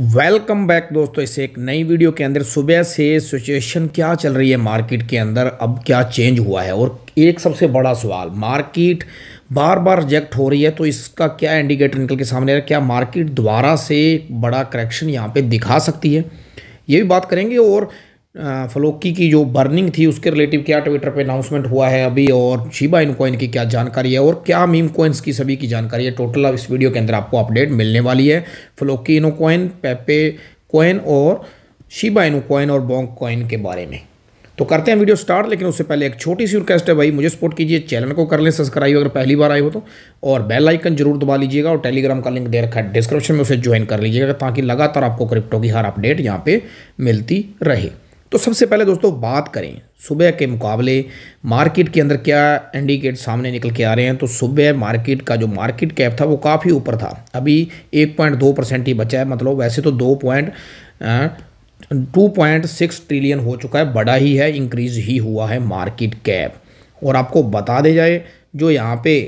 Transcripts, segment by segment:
welcome back दोस्तों इस एक नई वीडियो के अंदर सुबह से सिचुएशन क्या चल रही है मार्केट के अंदर अब क्या चेंज हुआ है और एक सबसे बड़ा सवाल मार्केट बार बार रिजेक्ट हो रही है तो इसका क्या इंडिकेटर निकल के सामने आ क्या मार्केट दोबारा से बड़ा करेक्शन यहाँ पे दिखा सकती है ये भी बात करेंगे और फलोकी की जो बर्निंग थी उसके रिलेटिव क्या ट्विटर पे अनाउंसमेंट हुआ है अभी और शिबा इन कॉइन की क्या जानकारी है और क्या मीम कॉइन्स की सभी की जानकारी है टोटल अब इस वीडियो के अंदर आपको अपडेट मिलने वाली है Floki Inu coin Pepe coin और शिबा इनो कॉइन और बॉन्ग कॉइन के बारे में तो करते हैं वीडियो स्टार्ट लेकिन उससे पहले एक छोटी सी रिक्वेस्ट है भाई मुझे सपोर्ट कीजिए चैनल को कर लें सब्सक्राइब अगर पहली बार आए हो तो और बेल आइकन जरूर दबा लीजिएगा और टेलीग्राम का लिंक दे रखा है डिस्क्रिप्शन में उसे ज्वाइन कर लीजिएगा ताकि लगातार आपको क्रिप्टो की हर अपडेट यहाँ पे मिलती रहे तो सबसे पहले दोस्तों बात करें सुबह के मुकाबले मार्केट के अंदर क्या इंडिकेट सामने निकल के आ रहे हैं तो सुबह मार्केट का जो मार्केट कैप था वो काफ़ी ऊपर था अभी एक पॉइंट दो परसेंट ही बचा है मतलब वैसे तो दो point two point six trillion हो चुका है बड़ा ही है इंक्रीज ही हुआ है मार्केट कैप और आपको बता दे जाए जो यहाँ पे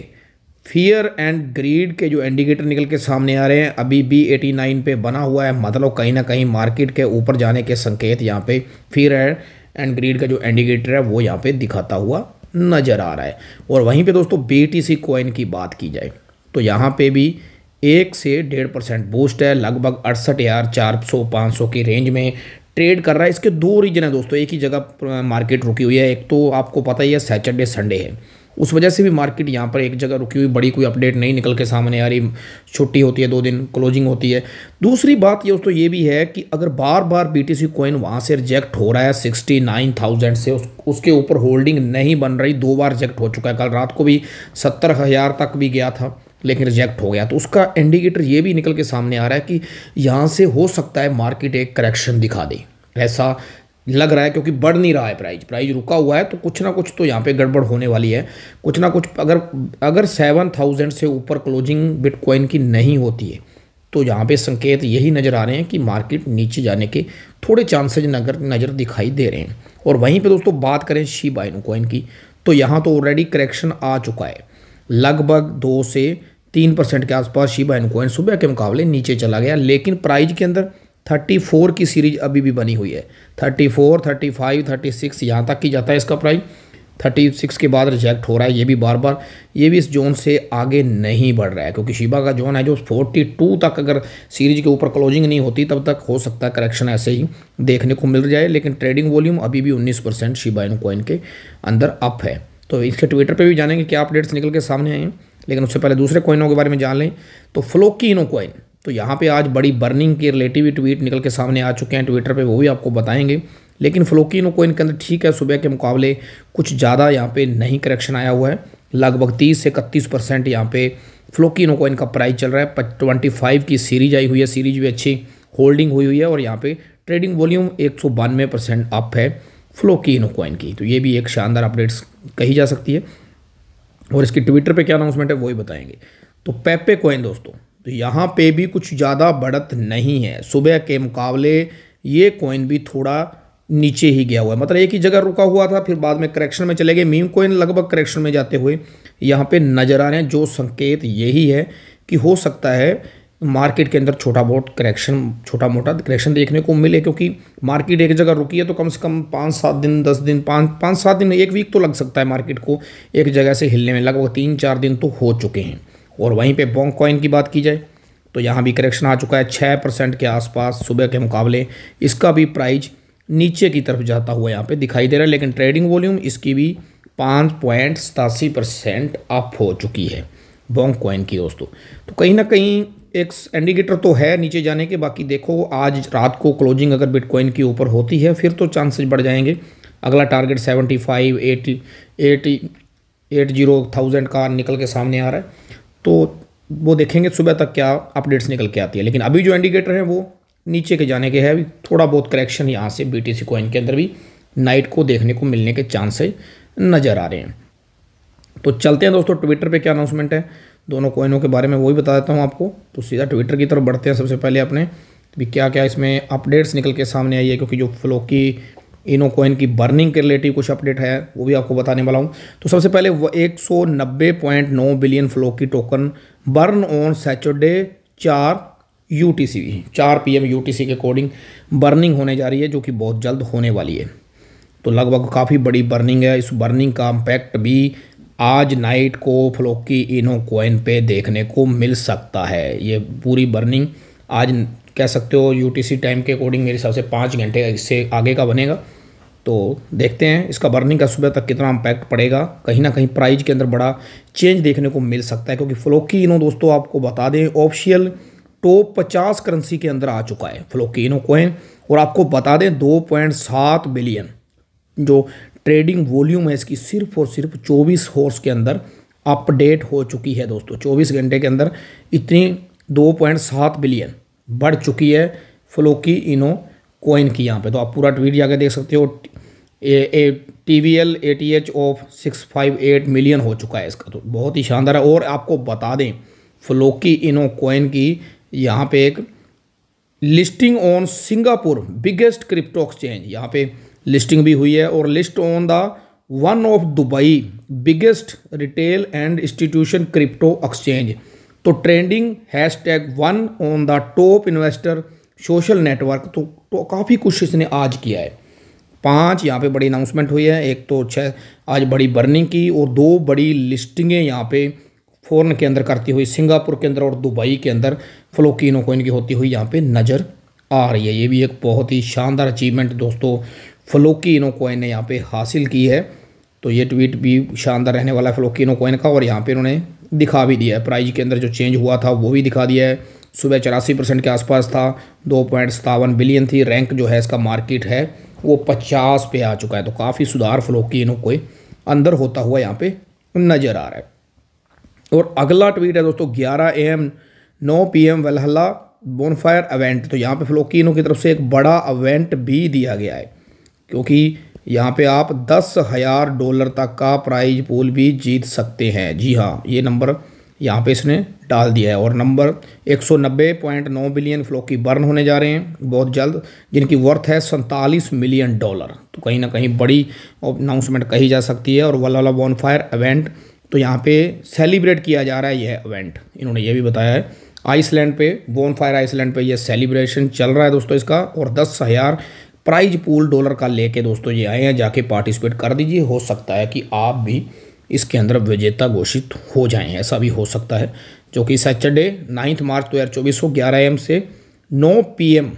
फियर एंड ग्रीड के जो इंडिकेटर निकल के सामने आ रहे हैं अभी बी एटी नाइन पे बना हुआ है मतलब कहीं ना कहीं मार्केट के ऊपर जाने के संकेत यहाँ पे फियर एंड ग्रीड का जो इंडिकेटर है वो यहाँ पे दिखाता हुआ नज़र आ रहा है और वहीं पे दोस्तों बी टी सी कॉइन की बात की जाए तो यहाँ पे भी एक से डेढ़ परसेंट बूस्ट है लगभग अड़सठ हज़ार चार सौ पाँच सौ की रेंज में ट्रेड कर रहा है इसके दो रीजन है दोस्तों एक ही जगह मार्केट रुकी हुई है एक तो आपको पता ही है सैटरडे संडे है उस वजह से भी मार्केट यहाँ पर एक जगह रुकी हुई बड़ी कोई अपडेट नहीं निकल के सामने आ रही छुट्टी होती है दो दिन क्लोजिंग होती है दूसरी बात ये दोस्तों ये भी है कि अगर बार बार बी टी सी कॉइन वहाँ से रिजेक्ट हो रहा है सिक्सटी नाइन थाउजेंड से उस, उसके ऊपर होल्डिंग नहीं बन रही दो बार रिजेक्ट हो चुका है कल रात को भी सत्तर हज़ार तक भी गया था लेकिन रिजेक्ट हो गया तो उसका इंडिकेटर ये भी निकल के सामने आ रहा है कि यहाँ से हो सकता है मार्केट एक करेक्शन दिखा दे ऐसा लग रहा है क्योंकि बढ़ नहीं रहा है प्राइस प्राइस रुका हुआ है तो कुछ ना कुछ तो यहाँ पे गड़बड़ होने वाली है कुछ ना कुछ अगर अगर सेवन थाउजेंड से ऊपर क्लोजिंग बिटकॉइन की नहीं होती है तो यहाँ पे संकेत यही नज़र आ रहे हैं कि मार्केट नीचे जाने के थोड़े चांसेज नगर नज़र दिखाई दे रहे हैं और वहीं पर दोस्तों बात करें शी बाइनो की तो यहाँ तो ऑलरेडी करेक्शन आ चुका है लगभग दो से तीन परसेंट के आसपास शी बाइनकॉइन सुबह के मुकाबले नीचे चला गया लेकिन प्राइज के अंदर थर्टी फोर की सीरीज अभी भी बनी हुई है thirty four thirty five thirty six यहाँ तक की जाता है इसका प्राइस थर्टी सिक्स के बाद रिजेक्ट हो रहा है ये भी बार बार ये भी इस जोन से आगे नहीं बढ़ रहा है क्योंकि शिबा का जोन है जो फोर्टी टू तक अगर सीरीज के ऊपर क्लोजिंग नहीं होती तब तक हो सकता है करेक्शन ऐसे ही देखने को मिल जाए लेकिन ट्रेडिंग वॉल्यूम अभी भी उन्नीस परसेंट शिबा इन कॉइन के अंदर अप है तो इसके ट्विटर पर भी जानेंगे क्या अपडेट्स निकल के सामने आए लेकिन उससे पहले दूसरे कोइनों के बारे में जान लें तो फ्लोकिनो कॉइन तो यहाँ पे आज बड़ी बर्निंग के रिलेटिव ट्वीट निकल के सामने आ चुके हैं ट्विटर पे वो भी आपको बताएंगे लेकिन फ्लोकिनो को के अंदर ठीक है सुबह के मुकाबले कुछ ज़्यादा यहाँ पे नहीं करेक्शन आया हुआ है लगभग तीस से इकतीस परसेंट यहाँ पे फ्लोकिनो को का प्राइस चल रहा है ट्वेंटी फाइव की सीरीज आई हुई है सीरीज भी अच्छी होल्डिंग हुई हुई है और यहाँ पर ट्रेडिंग वॉल्यूम एक सौ बानवे परसेंट अप है फ्लोकिनो कोइन की तो ये भी एक शानदार अपडेट्स कही जा सकती है और इसकी ट्विटर पर क्या अनाउंसमेंट है वही बताएंगे तो पेपे कोइन दोस्तों तो यहाँ पे भी कुछ ज़्यादा बढ़त नहीं है सुबह के मुकाबले ये कॉइन भी थोड़ा नीचे ही गया हुआ है मतलब एक ही जगह रुका हुआ था फिर बाद में करेक्शन में चले गए मीम कॉइन लगभग करेक्शन में जाते हुए यहाँ पे नज़र आ रहे हैं जो संकेत यही है कि हो सकता है मार्केट के अंदर छोटा बहुत करेक्शन छोटा मोटा करेक्शन देखने को मिले क्योंकि मार्केट एक जगह रुकी है तो कम से कम पाँच सात दिन दस दिन पाँच पाँच सात दिन एक वीक तो लग सकता है मार्केट को एक जगह से हिलने में लगभग तीन चार दिन तो हो चुके हैं और वहीं पे बॉन्ग कॉइन की बात की जाए तो यहाँ भी करेक्शन आ चुका है छः परसेंट के आसपास सुबह के मुकाबले इसका भी प्राइज नीचे की तरफ जाता हुआ यहाँ पे दिखाई दे रहा है लेकिन ट्रेडिंग वॉल्यूम इसकी भी पाँच पॉइंट सतासी परसेंट अप हो चुकी है बॉन्ग कॉइन की दोस्तों तो कहीं ना कहीं एक इंडिकेटर तो है नीचे जाने के बाकी देखो आज रात को क्लोजिंग अगर बिटकॉइन के ऊपर होती है फिर तो चांसेस बढ़ जाएंगे अगला target seventy five eighty eighty eight zero thousand का निकल के सामने आ रहा है तो वो देखेंगे सुबह तक क्या अपडेट्स निकल के आती है लेकिन अभी जो इंडिकेटर है वो नीचे के जाने के है अभी थोड़ा बहुत करेक्शन यहाँ से बी टी सी के अंदर भी नाइट को देखने को मिलने के चांसेस नज़र आ रहे हैं तो चलते हैं दोस्तों ट्विटर पे क्या अनाउंसमेंट है दोनों कोइनों के बारे में वही बता देता हूँ आपको तो सीधा ट्विटर की तरफ बढ़ते हैं सबसे पहले अपने भी क्या क्या इसमें अपडेट्स निकल के सामने आई है क्योंकि जो फ्लोकी इनो कोइन की बर्निंग के रिलेटिव कुछ अपडेट है वो भी आपको बताने वाला हूँ तो सबसे पहले एक सौ नब्बे पॉइंट नौ billion Floki token burn on Saturday चार यू टी सी चार P M U T C के अकॉर्डिंग बर्निंग होने जा रही है जो कि बहुत जल्द होने वाली है तो लगभग काफ़ी बड़ी बर्निंग है इस बर्निंग का इम्पैक्ट भी आज नाइट को फ्लोकी इनो कोइन पे देखने को मिल सकता है ये पूरी बर्निंग आज कह सकते हो यू टाइम के अकॉर्डिंग मेरे हिसाब से पाँच घंटे इससे आगे का बनेगा तो देखते हैं इसका बर्निंग का सुबह तक कितना इम्पैक्ट पड़ेगा कहीं ना कहीं प्राइज के अंदर बड़ा चेंज देखने को मिल सकता है क्योंकि फ्लोकी इनो दोस्तों आपको बता दें ऑफिशियल टॉप पचास करेंसी के अंदर आ चुका है फ्लोकी इनो कोइन और आपको बता दें दो पॉइंट सात बिलियन जो ट्रेडिंग वॉल्यूम है इसकी सिर्फ और सिर्फ चौबीस हॉर्स के अंदर अपडेट हो चुकी है दोस्तों चौबीस घंटे के अंदर इतनी दो पॉइंट सात बिलियन बढ़ चुकी है फ्लो की इनो कोइन की यहाँ पे तो आप पूरा ट्वीट जाकर देख सकते हो A T V L A T H of six five eight million हो चुका है इसका तो बहुत ही शानदार है और आपको बता दें फ्लोकी इनो कोइन की यहाँ पे एक listing on Singapore biggest crypto exchange यहाँ पे लिस्टिंग भी हुई है और list on the one of Dubai biggest retail and institution crypto exchange तो trending hash tag one on the top investor social network तो, तो काफ़ी कुछ इसने आज किया है पांच यहाँ पे बड़ी अनाउंसमेंट हुई है एक तो छः आज बड़ी बर्निंग की और दो बड़ी लिस्टिंगें यहाँ पे फोरन के अंदर करती हुई सिंगापुर के अंदर और दुबई के अंदर फ्लोकिनो कोइन की होती हुई यहाँ पे नज़र आ रही है ये भी एक बहुत ही शानदार अचीवमेंट दोस्तों फ्लोकिनो कोइन ने यहाँ पर हासिल की है तो ये ट्वीट भी शानदार रहने वाला है फ्लोकिनो कोइन का और यहाँ पे उन्होंने दिखा भी दिया है प्राइज के अंदर जो चेंज हुआ था वो भी दिखा दिया है सुबह चौरासी परसेंट के आसपास था दो पॉइंट सतावन बिलियन थी रैंक जो है इसका मार्केट है वो पचास पे आ चुका है तो काफ़ी सुधार फ्लो की इन कोई अंदर होता हुआ यहाँ पे नज़र आ रहा है और अगला ट्वीट है दोस्तों ग्यारह ए एम नौ P M Valhalla bonfire event तो यहाँ पे फ्लोकिनो की तरफ से एक बड़ा इवेंट भी दिया गया है क्योंकि यहाँ पे आप दस हज़ार डॉलर तक का प्राइज पूल भी जीत सकते हैं जी हाँ ये नंबर यहाँ पे इसने डाल दिया है और number 190.9 billion Floki burn होने जा रहे हैं बहुत जल्द जिनकी वर्थ है सैंतालीस मिलियन डॉलर तो कहीं ना कहीं बड़ी अनाउंसमेंट कही जा सकती है और वाला बॉन फायर इवेंट तो यहाँ पे सेलिब्रेट किया जा रहा है यह इवेंट इन्होंने ये भी बताया है आइसलैंड पे बोन फायर आइसलैंड पे यह सेलिब्रेशन चल रहा है दोस्तों इसका और दस हज़ार प्राइज पूल डॉलर का लेके दोस्तों ये आए हैं जाके पार्टिसिपेट कर दीजिए हो सकता है कि आप भी इसके अंदर विजेता घोषित हो जाएं ऐसा भी हो सकता है जो कि सैटरडे नाइन्थ मार्च दो हज़ार चौबीस को ग्यारह एम से नौ पी एम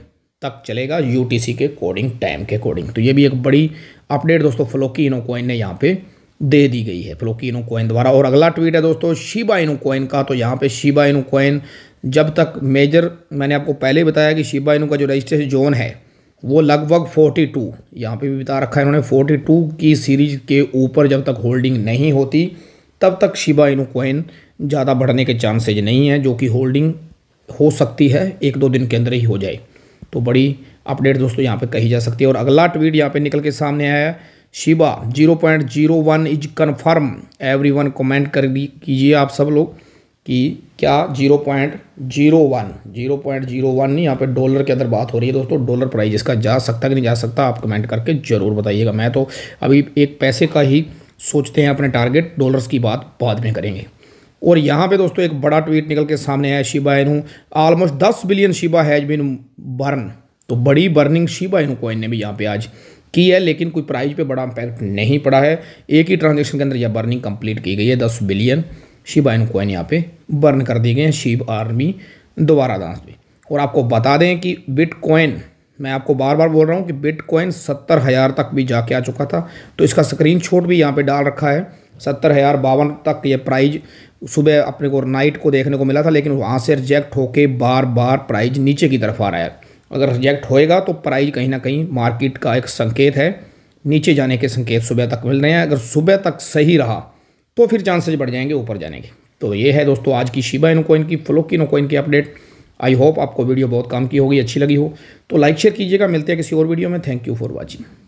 तक चलेगा यू टी सी के अकॉर्डिंग टाइम के अकॉर्डिंग तो ये भी एक बड़ी अपडेट दोस्तों फ्लोकी इनो कोइन ने यहाँ पर दे दी गई है फ्लोकी इनो कोइन द्वारा और अगला ट्वीट है दोस्तों शिबा इनो कोइन का तो यहाँ पर शिबा इनो कोइन जब तक मेजर मैंने आपको पहले बताया कि शिबा इनो का जो रजिस्ट्रेशन जोन है वो लगभग 42 टू यहाँ पर भी बता रखा है इन्होंने 42 की सीरीज के ऊपर जब तक होल्डिंग नहीं होती तब तक शिबा इनू कोइन ज़्यादा बढ़ने के चांसेज नहीं है जो कि होल्डिंग हो सकती है एक दो दिन के अंदर ही हो जाए तो बड़ी अपडेट दोस्तों यहाँ पे कही जा सकती है और अगला ट्वीट यहाँ पे निकल के सामने आया Shiba zero point zero one is confirm every one comment कर कीजिए आप सब लोग कि क्या zero point zero one zero point zero one नहीं यहाँ पे डॉलर के अंदर बात हो रही है दोस्तों डॉलर प्राइस इसका जा सकता कि नहीं जा सकता आप कमेंट करके ज़रूर बताइएगा मैं तो अभी एक पैसे का ही सोचते हैं अपने टारगेट डॉलर्स की बात बाद में करेंगे और यहाँ पे दोस्तों एक बड़ा ट्वीट निकल के सामने आया शिबा इनू ऑलमोस्ट दस billion Shiba has been burn तो बड़ी बर्निंग शिबा इनू कॉइन ने भी यहाँ पे आज की है लेकिन कोई प्राइस पे बड़ा इम्पैक्ट नहीं पड़ा है एक ही ट्रांजेक्शन के अंदर यह बर्निंग कंप्लीट की गई है दस बिलियन शिव आयन कॉइन यहाँ पे बर्न कर दिए गए हैं शिव आर्मी दोबारा दास पे और आपको बता दें कि बिट कॉइन मैं आपको बार बार बोल रहा हूँ कि बिट कॉइन सत्तर हज़ार तक भी जाके आ चुका था तो इसका स्क्रीन शॉट भी यहाँ पर डाल रखा है सत्तर हज़ार बावन तक ये प्राइज सुबह अपने को नाइट को देखने को मिला था लेकिन वहाँ से रिजेक्ट होके बार बार प्राइज नीचे की तरफ आ रहा है अगर रिजेक्ट होएगा तो प्राइज कहीं ना कहीं मार्केट का एक संकेत है नीचे जाने के संकेत सुबह तक मिल रहे हैं अगर सुबह तक सही रहा तो फिर चांसेस बढ़ जाएंगे ऊपर जाने के तो ये है दोस्तों आज की शिबा इनो कोइन की फ्लोकिनो कोइन की अपडेट आई होप आपको वीडियो बहुत काम की होगी अच्छी लगी हो तो लाइक शेयर कीजिएगा मिलते हैं किसी और वीडियो में थैंक यू फॉर वॉचिंग